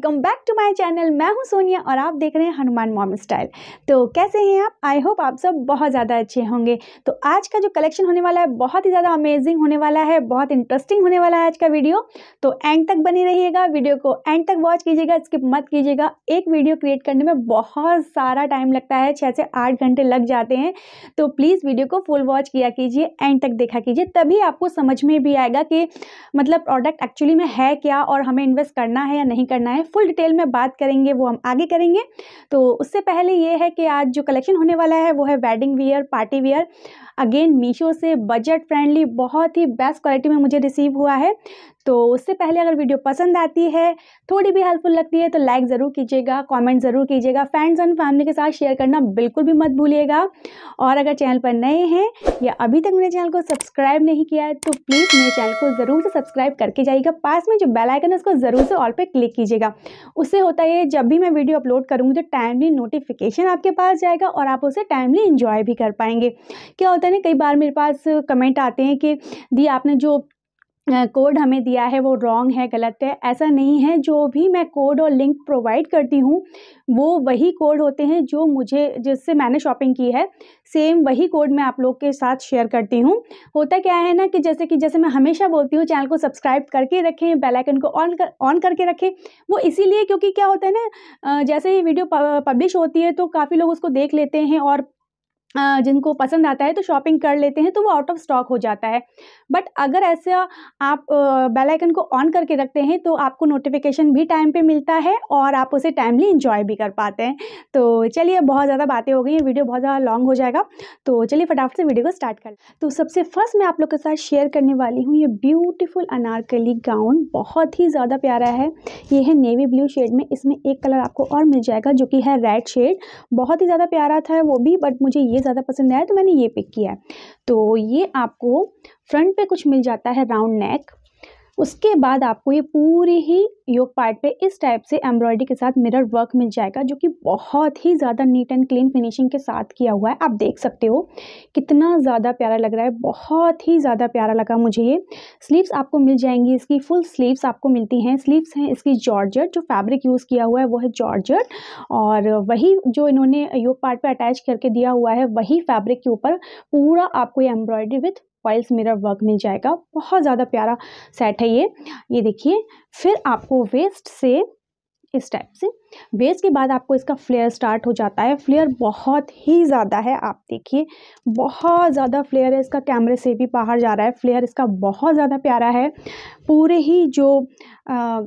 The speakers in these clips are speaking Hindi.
welcome back माय चैनल मैं हूं सोनिया और आप देख रहे हैं हनुमान मॉम स्टाइल तो कैसे हैं आप आई होप आप सब बहुत ज़्यादा अच्छे होंगे तो आज का जो कलेक्शन होने वाला है बहुत ही ज़्यादा अमेजिंग होने वाला है बहुत इंटरेस्टिंग होने वाला है आज का वीडियो तो एंड तक बनी रहिएगा वीडियो को एंड तक वॉच कीजिएगा स्किप मत कीजिएगा एक वीडियो क्रिएट करने में बहुत सारा टाइम लगता है छः से आठ घंटे लग जाते हैं तो प्लीज़ वीडियो को फुल वॉच किया कीजिए एंड तक देखा कीजिए तभी आपको समझ में भी आएगा कि मतलब प्रोडक्ट एक्चुअली में है क्या और हमें इन्वेस्ट करना है या नहीं करना है फुल डिटेल में बात करेंगे वो हम आगे करेंगे तो उससे पहले ये है कि आज जो कलेक्शन होने वाला है वो है wedding wear party wear again Meesho से बजट फ्रेंडली बहुत ही बेस्ट क्वालिटी में मुझे रिसीव हुआ है तो उससे पहले अगर वीडियो पसंद आती है थोड़ी भी हेल्पफुल लगती है तो लाइक ज़रूर कीजिएगा कमेंट ज़रूर कीजिएगा फ्रेंड्स एंड फैमिली के साथ शेयर करना बिल्कुल भी मत भूलिएगा और अगर चैनल पर नए हैं या अभी तक मेरे चैनल को सब्सक्राइब नहीं किया है तो प्लीज़ मेरे चैनल को ज़रूर से सब्सक्राइब करके जाइएगा पास में जो बेलाइकन है उसको ज़रूर से ऑल पर क्लिक कीजिएगा उससे होता है जब भी मैं वीडियो अपलोड करूँगी तो टाइमली नोटिफिकेशन आपके पास जाएगा और आप उसे टाइमली इन्जॉय भी कर पाएंगे क्या होता है ना कई बार मेरे पास कमेंट आते हैं कि दी आपने जो कोड हमें दिया है वो रॉन्ग है गलत है ऐसा नहीं है जो भी मैं कोड और लिंक प्रोवाइड करती हूँ वो वही कोड होते हैं जो मुझे जिससे मैंने शॉपिंग की है सेम वही कोड मैं आप लोग के साथ शेयर करती हूँ होता क्या है ना कि जैसे कि जैसे मैं हमेशा बोलती हूँ चैनल को सब्सक्राइब करके रखें बेलाइकन को ऑन कर ऑन करके रखें वो इसीलिए क्योंकि क्या होता है ना जैसे ही वीडियो पब्लिश होती है तो काफ़ी लोग उसको देख लेते हैं और जिनको पसंद आता है तो शॉपिंग कर लेते हैं तो वो आउट ऑफ स्टॉक हो जाता है बट अगर ऐसा आप बेल आइकन को ऑन करके रखते हैं तो आपको नोटिफिकेशन भी टाइम पे मिलता है और आप उसे टाइमली इंजॉय भी कर पाते हैं तो चलिए बहुत ज़्यादा बातें हो गई हैं वीडियो बहुत ज़्यादा लॉन्ग हो जाएगा तो चलिए फटाफट से वीडियो को स्टार्ट कर तो सबसे फर्स्ट मैं आप लोग के साथ शेयर करने वाली हूँ ये ब्यूटीफुल अनारकली गाउन बहुत ही ज़्यादा प्यारा है ये है नेवी ब्लू शेड में इसमें एक कलर आपको और मिल जाएगा जो कि है रेड शेड बहुत ही ज़्यादा प्यारा था वो भी बट मुझे ये ज़्यादा पसंद आया तो मैंने ये पिक किया है तो ये आपको फ्रंट पे कुछ मिल जाता है राउंड नेक उसके बाद आपको ये पूरी ही योग पार्ट पे इस टाइप से एम्ब्रॉयडरी के साथ मिरर वर्क मिल जाएगा जो कि बहुत ही ज़्यादा नीट एंड क्लीन फिनिशिंग के साथ किया हुआ है आप देख सकते हो कितना ज़्यादा प्यारा लग रहा है बहुत ही ज़्यादा प्यारा लगा मुझे ये स्लीव्स आपको मिल जाएंगी इसकी फुल स्लीव्स आपको मिलती हैं स्लीव्स हैं इसकी जॉर्जट जो फैब्रिक यूज़ किया हुआ है वो है जॉर्जट और वही जो इन्होंने योग पार्ट पर अटैच करके दिया हुआ है वही फैब्रिक के ऊपर पूरा आपको ये एम्ब्रॉयडरी विथ वाइल्स मिरर वर्क मिल जाएगा बहुत ज़्यादा प्यारा सेट है ये ये देखिए फिर आपको वेस्ट से इस टाइप से बेस के बाद आपको इसका फ्लेयर स्टार्ट हो जाता है फ्लेयर बहुत ही ज़्यादा है आप देखिए बहुत ज़्यादा फ्लेयर है इसका कैमरे से भी बाहर जा रहा है फ्लेयर इसका बहुत ज़्यादा प्यारा है पूरे ही जो आ,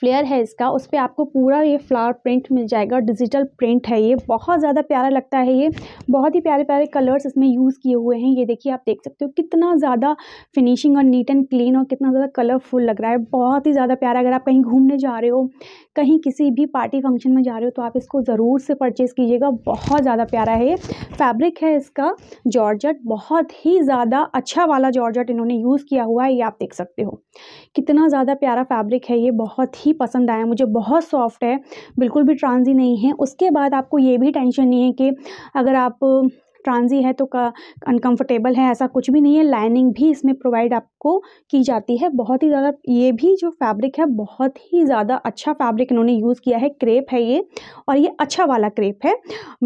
फ्लेयर है इसका उस पर आपको पूरा ये फ्लावर प्रिंट मिल जाएगा डिजिटल प्रिंट है ये बहुत ज़्यादा प्यारा लगता है ये बहुत ही प्यारे प्यारे कलर्स इसमें यूज़ किए हुए हैं ये देखिए आप देख सकते हो कितना ज़्यादा फिनिशिंग और नीट एंड क्लीन और कितना ज़्यादा कलरफुल लग रहा है बहुत ही ज़्यादा प्यारा अगर आप कहीं घूमने जा रहे हो कहीं किसी भी पार्टी फंक्शन में जा रहे हो तो आप इसको ज़रूर से परचेज़ कीजिएगा बहुत ज़्यादा प्यारा है ये फैब्रिक है इसका जॉर्जट बहुत ही ज़्यादा अच्छा वाला जॉर्जट इन्होंने यूज़ किया हुआ है ये आप देख सकते हो कितना ज़्यादा प्यारा फैब्रिक है ये बहुत ही पसंद आया मुझे बहुत सॉफ़्ट है बिल्कुल भी ट्रांज़ी नहीं है उसके बाद आपको ये भी टेंशन नहीं है कि अगर आप ट्रांजी है तो अनकम्फर्टेबल है ऐसा कुछ भी नहीं है लाइनिंग भी इसमें प्रोवाइड आपको की जाती है बहुत ही ज़्यादा ये भी जो फैब्रिक है बहुत ही ज़्यादा अच्छा फैब्रिक इन्होंने यूज़ किया है क्रेप है ये और ये अच्छा वाला क्रेप है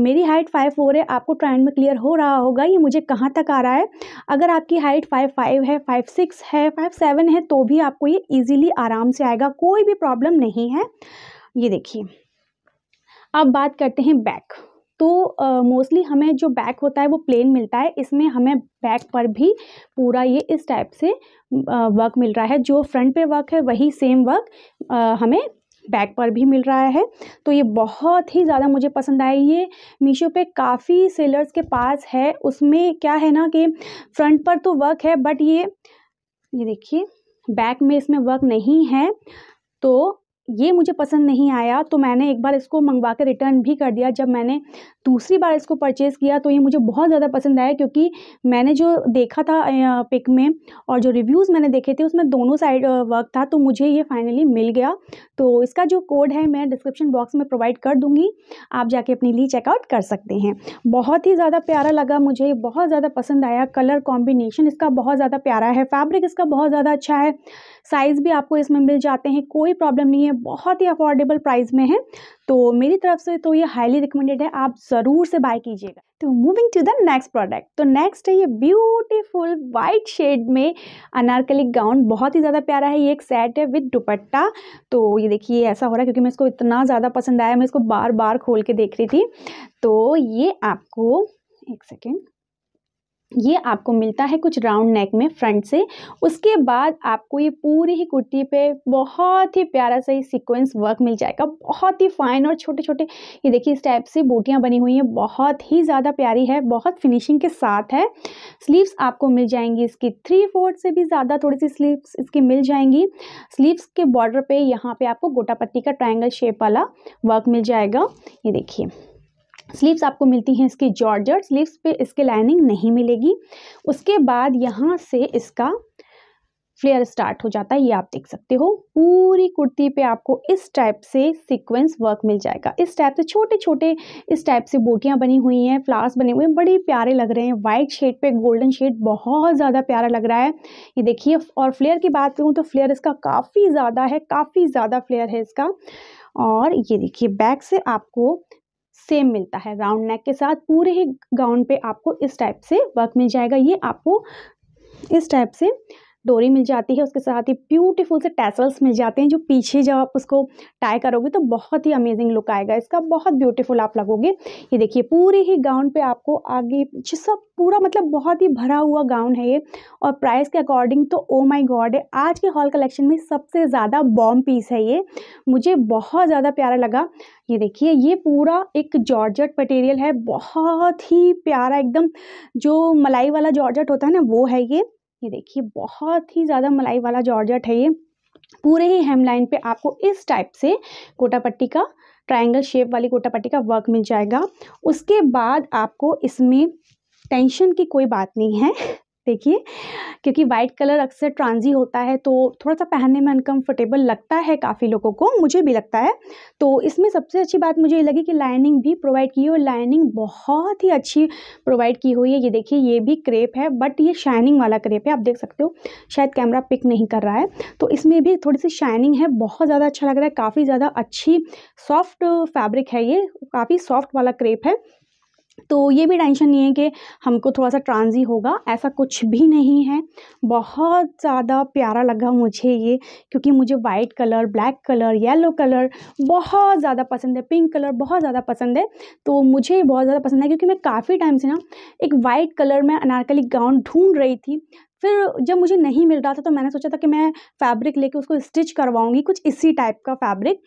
मेरी हाइट फाइव फोर है आपको ट्रेंड में क्लियर हो रहा होगा ये मुझे कहाँ तक आ रहा है अगर आपकी हाइट फाइव फाइव है फाइव सिक्स है फाइव सेवन है तो भी आपको ये ईजिली आराम से आएगा कोई भी प्रॉब्लम नहीं है ये देखिए अब बात करते हैं बैक तो मोस्टली uh, हमें जो बैक होता है वो प्लेन मिलता है इसमें हमें बैक पर भी पूरा ये इस टाइप से वर्क मिल रहा है जो फ्रंट पे वर्क है वही सेम वर्क हमें बैक पर भी मिल रहा है तो ये बहुत ही ज़्यादा मुझे पसंद आई ये मीशो पे काफ़ी सेलर्स के पास है उसमें क्या है ना कि फ्रंट पर तो वर्क है बट ये ये देखिए बैक में इसमें वर्क नहीं है तो ये मुझे पसंद नहीं आया तो मैंने एक बार इसको मंगवा कर रिटर्न भी कर दिया जब मैंने दूसरी बार इसको परचेज़ किया तो ये मुझे बहुत ज़्यादा पसंद आया क्योंकि मैंने जो देखा था पिक में और जो रिव्यूज़ मैंने देखे थे उसमें दोनों साइड वर्क था तो मुझे ये फाइनली मिल गया तो इसका जो कोड है मैं डिस्क्रिप्शन बॉक्स में प्रोवाइड कर दूँगी आप जाके अपने लिए चेकआउट कर सकते हैं बहुत ही ज़्यादा प्यारा लगा मुझे बहुत ज़्यादा पसंद आया कलर कॉम्बिनेशन इसका बहुत ज़्यादा प्यारा है फैब्रिक इसका बहुत ज़्यादा अच्छा है साइज़ भी आपको इसमें मिल जाते हैं कोई प्रॉब्लम नहीं है बहुत ही अफोर्डेबल प्राइस में है तो मेरी तरफ से तो ये हाईली रिकमेंडेड है आप ज़रूर से बाय कीजिएगा तो moving to the next product तो नेक्स्ट है ये ब्यूटीफुल वाइट शेड में अनारकली गाउन बहुत ही ज़्यादा प्यारा है ये एक सेट है विद दुपट्टा तो ये देखिए ऐसा हो रहा है क्योंकि मैं इसको इतना ज़्यादा पसंद आया मैं इसको बार बार खोल के देख रही थी तो ये आपको एक सेकेंड ये आपको मिलता है कुछ राउंड नेक में फ्रंट से उसके बाद आपको ये पूरी ही कुर्ती पे बहुत ही प्यारा सा ही सीक्वेंस वर्क मिल जाएगा बहुत ही फाइन और छोटे छोटे ये देखिए इस टाइप से बूटियाँ बनी हुई हैं बहुत ही ज़्यादा प्यारी है बहुत फिनिशिंग के साथ है स्लीव्स आपको मिल जाएंगी इसकी थ्री फोर्थ से भी ज़्यादा थोड़ी सी स्लीवस इसकी मिल जाएंगी स्लीव्स के बॉर्डर पर यहाँ पर आपको गोटापत्ती का ट्राइंगल शेप वाला वर्क मिल जाएगा ये देखिए स्लीव्स आपको मिलती हैं इसकी जॉर्जर स्लीव्स पे इसके लाइनिंग नहीं मिलेगी उसके बाद यहाँ से इसका फ्लेयर स्टार्ट हो जाता है ये आप देख सकते हो पूरी कुर्ती पे आपको इस टाइप से सीक्वेंस वर्क मिल जाएगा इस टाइप से छोटे छोटे इस टाइप से बोटियाँ बनी हुई हैं फ्लावर्स बने हुए हैं बड़े प्यारे लग रहे हैं वाइट शेड पे गोल्डन शेड बहुत ज़्यादा प्यारा लग रहा है ये देखिए और फ्लेयर की बात करूँ तो फ्लेयर इसका काफ़ी ज़्यादा है काफ़ी ज़्यादा फ्लेयर है इसका और ये देखिए बैक से आपको सेम मिलता है राउंड नेक के साथ पूरे ही गाउन पे आपको इस टाइप से वर्क मिल जाएगा ये आपको इस टाइप से डोरी मिल जाती है उसके साथ ही ब्यूटीफुल से टैसल्स मिल जाते हैं जो पीछे जब आप उसको टाई करोगे तो बहुत ही अमेजिंग लुक आएगा इसका बहुत ब्यूटीफुल आप लगोगे ये देखिए पूरी ही गाउन पे आपको आगे पीछे सब पूरा मतलब बहुत ही भरा हुआ गाउन है ये और प्राइस के अकॉर्डिंग तो ओ माई गॉड है आज के हॉल कलेक्शन में सबसे ज़्यादा बॉम पीस है ये मुझे बहुत ज़्यादा प्यारा लगा ये देखिए ये पूरा एक जॉर्जट मटेरियल है बहुत ही प्यारा एकदम जो मलाई वाला जॉर्जट होता है ना वो है ये ये देखिए बहुत ही ज़्यादा मलाई वाला जॉर्जट है ये पूरे ही हेमलाइन पे आपको इस टाइप से कोटा पट्टी का ट्रायंगल शेप वाली कोटा पट्टी का वर्क मिल जाएगा उसके बाद आपको इसमें टेंशन की कोई बात नहीं है देखिए क्योंकि वाइट कलर अक्सर ट्रांजी होता है तो थोड़ा सा पहनने में अनकम्फर्टेबल लगता है काफ़ी लोगों को मुझे भी लगता है तो इसमें सबसे अच्छी बात मुझे ये लगी कि लाइनिंग भी प्रोवाइड की है और लाइनिंग बहुत ही अच्छी प्रोवाइड की हुई है ये देखिए ये भी क्रेप है बट ये शाइनिंग वाला क्रेप है आप देख सकते हो शायद कैमरा पिक नहीं कर रहा है तो इसमें भी थोड़ी सी शाइनिंग है बहुत ज़्यादा अच्छा लग रहा है काफ़ी ज़्यादा अच्छी सॉफ्ट फैब्रिक है ये काफ़ी सॉफ्ट वाला क्रेप है तो ये भी टेंशन नहीं है कि हमको थोड़ा सा ट्रांजी होगा ऐसा कुछ भी नहीं है बहुत ज़्यादा प्यारा लगा मुझे ये क्योंकि मुझे white colour black colour yellow colour बहुत ज़्यादा पसंद है पिंक कलर बहुत ज़्यादा पसंद है तो मुझे ये बहुत ज़्यादा पसंद है क्योंकि मैं काफ़ी टाइम से ना एक वाइट कलर में अनारकली गाउन ढूंढ रही थी फिर जब मुझे नहीं मिल रहा था तो मैंने सोचा था कि मैं फ़ैब्रिक लेके उसको स्टिच करवाऊँगी कुछ इसी टाइप का फ़ैब्रिक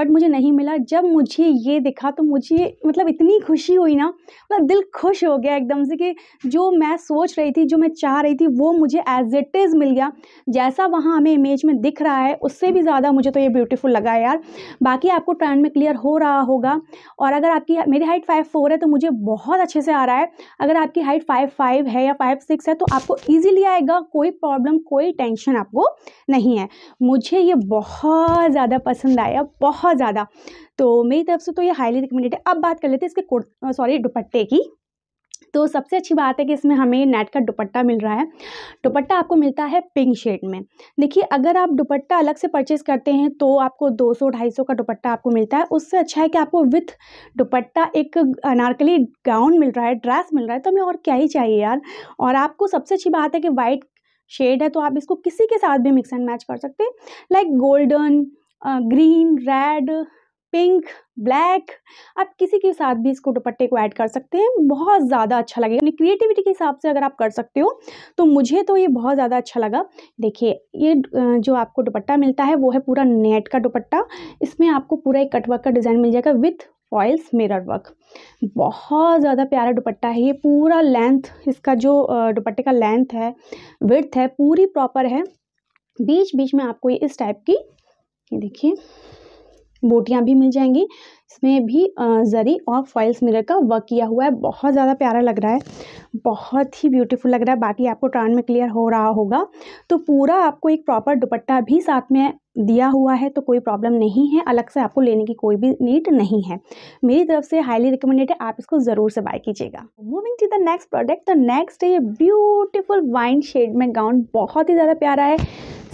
बट मुझे नहीं मिला जब मुझे ये दिखा तो मुझे मतलब इतनी खुशी हुई ना मतलब दिल खुश हो गया एकदम से कि जो मैं सोच रही थी जो मैं चाह रही थी वो मुझे एज इट इज़ मिल गया जैसा वहाँ हमें इमेज में दिख रहा है उससे भी ज़्यादा मुझे तो ये ब्यूटीफुल लगा यार बाकी आपको ट्रेंड में क्लियर हो रहा होगा और अगर आपकी मेरी हाइट फाइव फोर है तो मुझे बहुत अच्छे से आ रहा है अगर आपकी हाइट फाइव फाइव है या फाइव सिक्स है तो आपको ईजिली आएगा आएगा कोई प्रॉब्लम कोई टेंशन आपको नहीं है मुझे ये बहुत ज़्यादा पसंद आया बहुत ज़्यादा तो मेरी तरफ से तो ये हाईली रिकमेंडेड है अब बात कर लेते हैं इसके सॉरी दुपट्टे की तो सबसे अच्छी बात है कि इसमें हमें नेट का दुपट्टा मिल रहा है दुपट्टा आपको मिलता है पिंक शेड में देखिए अगर आप दुपट्टा अलग से परचेज़ करते हैं तो आपको दो सौ ढाई सौ का दुपट्टा आपको मिलता है उससे अच्छा है कि आपको विथ दुपट्टा एक अनारकली गाउन मिल रहा है ड्रेस मिल रहा है तो हमें और क्या ही चाहिए यार और आपको सबसे अच्छी बात है कि वाइट शेड है तो आप इसको किसी के साथ भी मिक्स एंड मैच कर सकते हैं like golden green red pink black आप किसी के साथ भी इसको दुपट्टे को ऐड कर सकते हैं बहुत ज़्यादा अच्छा लगेगा अपनी क्रिएटिविटी के हिसाब से अगर आप कर सकते हो तो मुझे तो ये बहुत ज़्यादा अच्छा लगा देखिए ये जो आपको दुपट्टा मिलता है वो है पूरा नेट का दुपट्टा इसमें आपको पूरा एक कटवर्क का डिज़ाइन मिल जाएगा विथ फॉइल्स मिरर वर्क बहुत ज़्यादा प्यारा दुपट्टा है ये पूरा लेंथ इसका जो दुपट्टे का लेंथ है विथ है पूरी प्रॉपर है बीच बीच में आपको ये इस टाइप की ये देखिए बोटियाँ भी मिल जाएंगी इसमें भी ज़री और फॉइल्स मिरर का वर्क किया हुआ है बहुत ज़्यादा प्यारा लग रहा है बहुत ही ब्यूटीफुल लग रहा है बाकी आपको ट्रांड में क्लियर हो रहा होगा तो पूरा आपको एक प्रॉपर दुपट्टा भी साथ में दिया हुआ है तो कोई प्रॉब्लम नहीं है अलग से आपको लेने की कोई भी नीड नहीं है मेरी तरफ से हाईली रिकमेंडेड है आप इसको ज़रूर से बाय कीजिएगा moving to the next product the next है ये ब्यूटिफुल वाइन शेड में गाउन बहुत ही ज़्यादा प्यारा है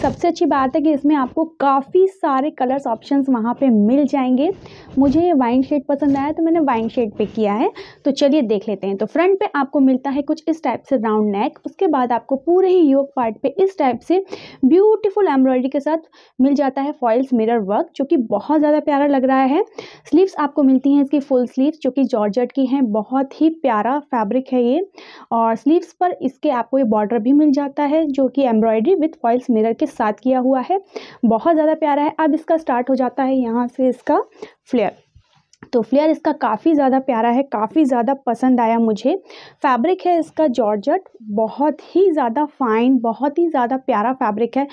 सबसे अच्छी बात है कि इसमें आपको काफ़ी सारे कलर्स ऑप्शंस वहाँ पे मिल जाएंगे मुझे ये वाइन शेड पसंद आया तो मैंने वाइन शेड पे किया है तो चलिए देख लेते हैं तो फ्रंट पे आपको मिलता है कुछ इस टाइप से राउंड नेक उसके बाद आपको पूरे ही योग पार्ट पे इस टाइप से ब्यूटीफुल एम्ब्रॉयडरी के साथ मिल जाता है फॉइल्स मिरर वर्क जो कि बहुत ज़्यादा प्यारा लग रहा है स्लीव्स आपको मिलती हैं इसकी फुल स्लीव्स जो कि जॉर्जट की हैं बहुत ही प्यारा फैब्रिक है ये और स्लीव्स पर इसके आपको ये बॉर्डर भी मिल जाता है जो कि एम्ब्रॉयडरी विथ फॉइल्स मिरर के के साथ किया हुआ है बहुत ज़्यादा प्यारा है अब इसका स्टार्ट हो जाता है यहाँ से इसका फ्लेयर तो फ्लेयर इसका काफ़ी ज़्यादा प्यारा है काफ़ी ज़्यादा पसंद आया मुझे फैब्रिक है इसका जॉर्जट बहुत ही ज़्यादा फाइन बहुत ही ज़्यादा प्यारा फैब्रिक है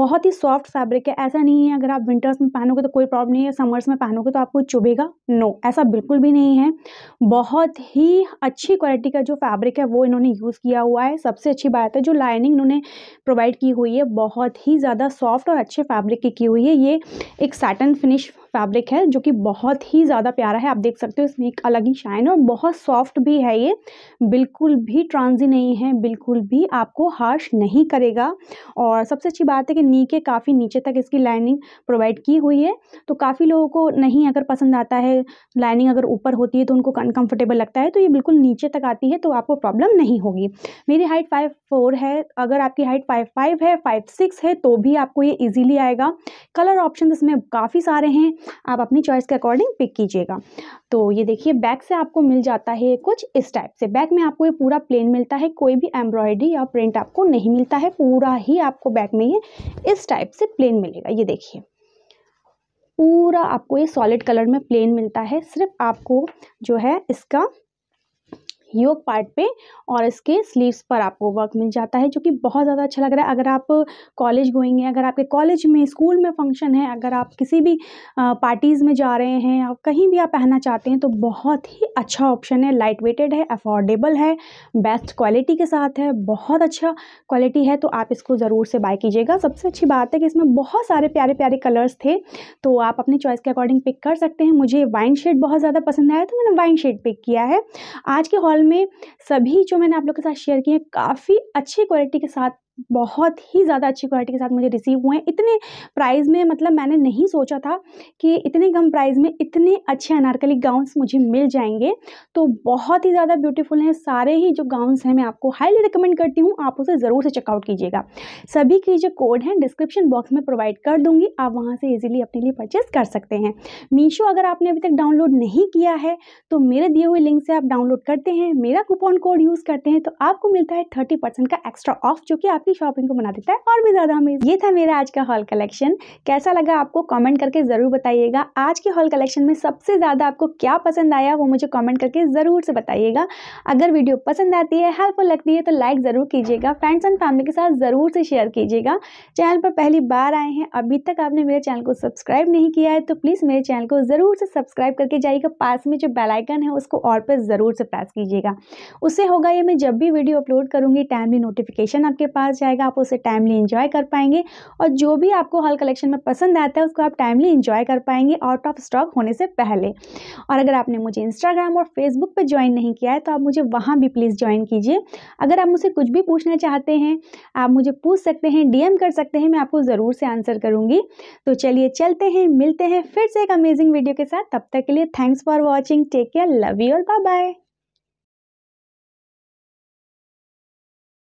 बहुत ही सॉफ्ट फैब्रिक है ऐसा नहीं है अगर आप विंटर्स में पहनोगे तो कोई प्रॉब्लम नहीं है समर्स में पहनोगे तो आपको चुभेगा नो ऐसा बिल्कुल भी नहीं है बहुत ही अच्छी क्वालिटी का जो फैब्रिक है वो इन्होंने यूज़ किया हुआ है सबसे अच्छी बात है जो लाइनिंग इन्होंने प्रोवाइड की हुई है बहुत ही ज़्यादा सॉफ्ट और अच्छे फैब्रिक की हुई है ये एक सैटन फिनिश फैब्रिक है जो कि बहुत ही ज़्यादा प्यारा है आप देख सकते हो इसमें एक अलग ही शाइन है और बहुत सॉफ्ट भी है ये बिल्कुल भी ट्रांजी नहीं है बिल्कुल भी आपको हार्श नहीं करेगा और सबसे अच्छी बात है कि नी के काफ़ी नीचे तक इसकी लाइनिंग प्रोवाइड की हुई है तो काफ़ी लोगों को नहीं अगर पसंद आता है लाइनिंग अगर ऊपर होती है तो उनको अनकम्फर्टेबल लगता है तो ये बिल्कुल नीचे तक आती है तो आपको प्रॉब्लम नहीं होगी मेरी हाइट फाइव फोर है अगर आपकी हाइट फाइव फाइव है फाइव सिक्स है तो भी आपको ये ईजिली आएगा कलर ऑप्शन इसमें काफ़ी सारे हैं आप अपनी चॉइस के अकॉर्डिंग पिक कीजिएगा तो ये देखिए बैक से आपको मिल जाता है कुछ इस टाइप से बैक में आपको ये पूरा प्लेन मिलता है कोई भी एम्ब्रॉयडरी या प्रिंट आपको नहीं मिलता है पूरा ही आपको बैक में ये इस टाइप से प्लेन मिलेगा ये देखिए पूरा आपको ये सॉलिड कलर में प्लेन मिलता है सिर्फ आपको जो है इसका योग पार्ट पे और इसके स्लीव्स पर आपको वर्क मिल जाता है जो कि बहुत ज़्यादा अच्छा लग रहा है अगर आप कॉलेज गोइंग हैं अगर आपके कॉलेज में स्कूल में फंक्शन है अगर आप किसी भी पार्टीज़ में जा रहे हैं और कहीं भी आप पहनना चाहते हैं तो बहुत ही अच्छा ऑप्शन है लाइट वेटेड है अफोर्डेबल है बेस्ट क्वालिटी के साथ है बहुत अच्छा क्वालिटी है तो आप इसको ज़रूर से बाय कीजिएगा सबसे अच्छी बात है कि इसमें बहुत सारे प्यारे प्यारे कलर्स थे तो आप अपनी चॉइस के अकॉर्डिंग पिक कर सकते हैं मुझे वाइन शेड बहुत ज़्यादा पसंद आया तो मैंने वाइन शेड पिक किया है आज के हॉल में सभी जो मैंने आप लोग के साथ शेयर किए हैं काफ़ी अच्छी क्वालिटी के साथ बहुत ही ज़्यादा अच्छी क्वालिटी के साथ मुझे रिसीव हुए हैं इतने प्राइस में मतलब मैंने नहीं सोचा था कि इतने कम प्राइस में इतने अच्छे अनारकली गाउन्स मुझे मिल जाएंगे तो बहुत ही ज़्यादा ब्यूटीफुल हैं सारे ही जो गाउन्स हैं मैं आपको हाईली रिकमेंड करती हूँ आप उसे ज़रूर से चेकआउट कीजिएगा सभी की जो कोड हैं डिस्क्रिप्शन बॉक्स में प्रोवाइड कर दूँगी आप वहाँ से ईजिली अपने लिए परचेस कर सकते हैं मीशो अगर आपने अभी तक डाउनलोड नहीं किया है तो मेरे दिए हुए लिंक से आप डाउनलोड करते हैं मेरा कूपन कोड यूज़ करते हैं तो आपको मिलता है थर्टी का एक्स्ट्रा ऑफ जो कि आप आपकी शॉपिंग को बना देता है और भी ज़्यादा अमेज ये था मेरा आज का हॉल कलेक्शन कैसा लगा आपको कॉमेंट करके ज़रूर बताइएगा आज के हॉल कलेक्शन में सबसे ज़्यादा आपको क्या पसंद आया वो मुझे कॉमेंट करके ज़रूर से बताइएगा अगर वीडियो पसंद आती है हेल्पफुल लगती है तो लाइक ज़रूर कीजिएगा फ्रेंड्स एंड फैमिली के साथ ज़रूर से शेयर कीजिएगा चैनल पर पहली बार आए हैं अभी तक आपने मेरे चैनल को सब्सक्राइब नहीं किया है तो प्लीज़ मेरे चैनल को ज़रूर से सब्सक्राइब करके जाइएगा पास में जो बेलाइकन है उसको और पर ज़रूर से प्रेस कीजिएगा उससे होगा ये मैं जब भी वीडियो अपलोड करूंगी टाइमली नोटिफिकेशन आपके पास बच जाएगा आप उसे टाइमली इंजॉय कर पाएंगे और जो भी आपको हॉल कलेक्शन में पसंद आता है उसको आप टाइमली इंजॉय कर पाएंगे आउट ऑफ स्टॉक होने से पहले और अगर आपने मुझे इंस्टाग्राम और फेसबुक पर ज्वाइन नहीं किया है तो आप मुझे वहाँ भी प्लीज़ ज्वाइन कीजिए अगर आप मुझसे कुछ भी पूछना चाहते हैं आप मुझे पूछ सकते हैं डीएम कर सकते हैं मैं आपको ज़रूर से आंसर करूँगी तो चलिए चलते हैं मिलते हैं फिर से एक अमेजिंग वीडियो के साथ तब तक के लिए thanks for watching take care love you और बाय बाय